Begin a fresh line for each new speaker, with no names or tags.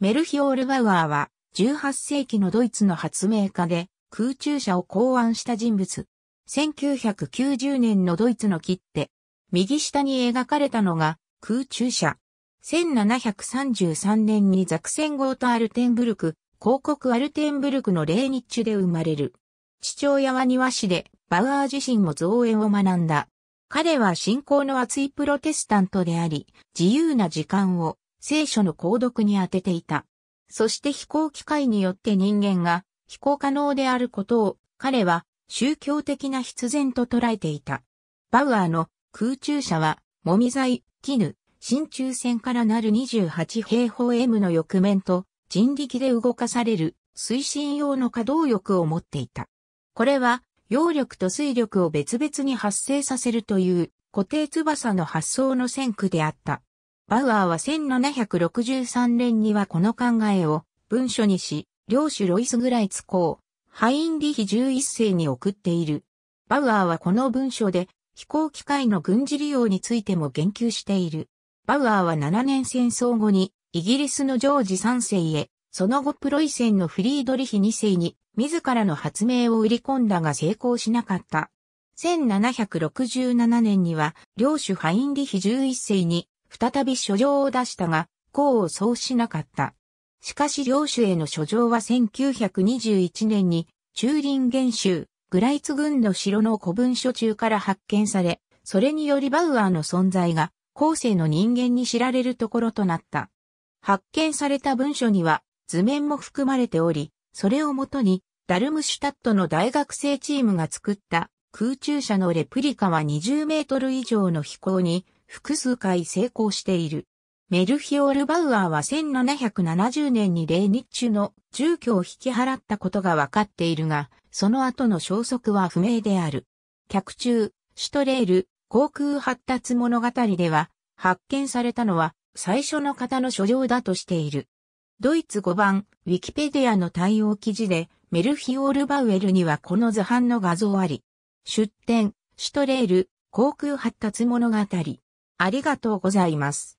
メルヒオール・バウアーは18世紀のドイツの発明家で空中車を考案した人物。1990年のドイツの切手。右下に描かれたのが空中車。1733年にザクセンゴート・アルテンブルク、広告アルテンブルクのレーニッチュで生まれる。父親は庭師で、バウアー自身も造園を学んだ。彼は信仰の厚いプロテスタントであり、自由な時間を聖書の購読に当てていた。そして飛行機械によって人間が飛行可能であることを彼は宗教的な必然と捉えていた。バウアーの空中車は、もみ材、絹、新中線からなる28平方 M の翼面と人力で動かされる推進用の可動力を持っていた。これは、揚力と水力を別々に発生させるという固定翼の発想の先駆であった。バウアーは1763年にはこの考えを文書にし、領主ロイス・グライツ公、ハインリヒ11世に送っている。バウアーはこの文書で飛行機械の軍事利用についても言及している。バウアーは7年戦争後にイギリスのジョージ3世へ、その後プロイセンのフリードリヒ2世に自らの発明を売り込んだが成功しなかった。1767年には領主ハインリヒ11世に再び書状を出したが、功を奏しなかった。しかし領主への書状は1921年に、中林元州、グライツ軍の城の古文書中から発見され、それによりバウアーの存在が、後世の人間に知られるところとなった。発見された文書には、図面も含まれており、それをもとに、ダルムシュタットの大学生チームが作った空中車のレプリカは20メートル以上の飛行に複数回成功している。メルヒオール・バウアーは1770年に霊日中の住居を引き払ったことが分かっているが、その後の消息は不明である。客中、シュトレール、航空発達物語では、発見されたのは最初の方の書状だとしている。ドイツ5番、ウィキペディアの対応記事で、メルヒオール・バウエルにはこの図版の画像あり。出典、シュトレール、航空発達物語。ありがとうございます。